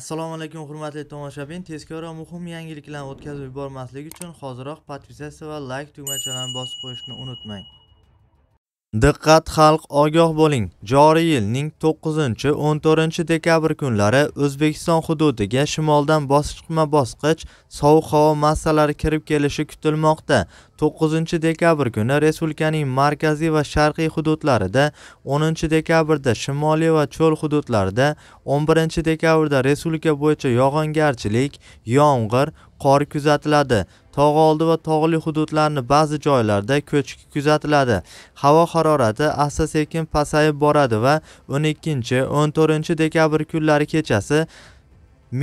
assalomu alaykum hurmatli tomoshabin va muhim yangiliklarni o'tkazib yubormaslik uchun hoziroq podpisatsiya va layk tugmachalarini bosib qo'yishni unutmang Diqqat xalq ogoh bo'ling. Joriy yilning 9-14 dekabr kunlari O'zbekiston hududiga shimoldan bosqichma-bosqich sovuq havo massalari kirib kelishi kutilmoqda. 9 dekabr kuni respublikaning markaziy va sharqiy hududlarida, 10 dekabrda shimoliy va cho'l hududlarida, 11 dekabrda respublika bo'yicha yog'ingarchilik, yomg'ir, qor kuzatiladi. tog' va tog'li hududlarni ba'zi joylarda ko'chki kuzatiladi havo harorati asta sekin pasayib boradi va 12 14 dekabr kunlari kechasi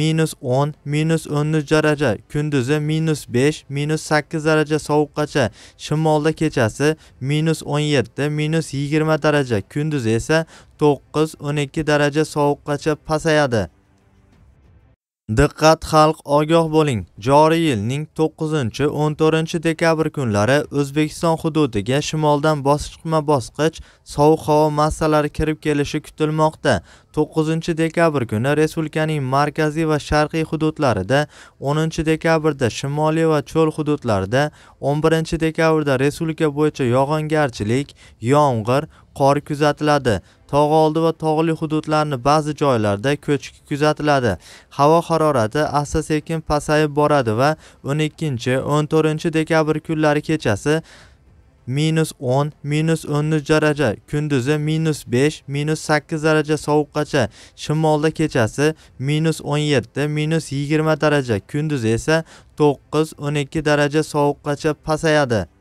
minus 10 minus 13 daraja kunduzi minus 5 minus 8 daraja sovuqqacha shimolda kechasi minus 17 minus 20 daraja kunduzi esa 9 12 daraja sovuqqacha pasayadi Diqqat xalq ogoh bo'ling. Joriy yilning 9-14 dekabr kunlari O'zbekiston hududiga shimoldan bosqichma-bosqich sovuq havo massalari kirib kelishi kutilmoqda. 9-dekabr kuni respublikaning markaziy va sharqiy hududlarida, 10-dekabrda shimoliy va cho'l hududlarida, 11-dekabrda respublika bo'yicha yog'ingarchilik, yomg'ir qor kuzatiladi tog' oldi va tog'li hududlarni ba'zi joylarda ko'chki kuzatiladi havo harorati asta sekin pasayib boradi va 12 14 dekabr kunlari kechasi minus 10, minus 13 daraja, kunduzi minus 5, minus 8 daraja sovuqqacha, shimolda kechasi minus 17, minus 20 daraja, kunduzi esa 9-12 daraja sovuqqacha pasayadi.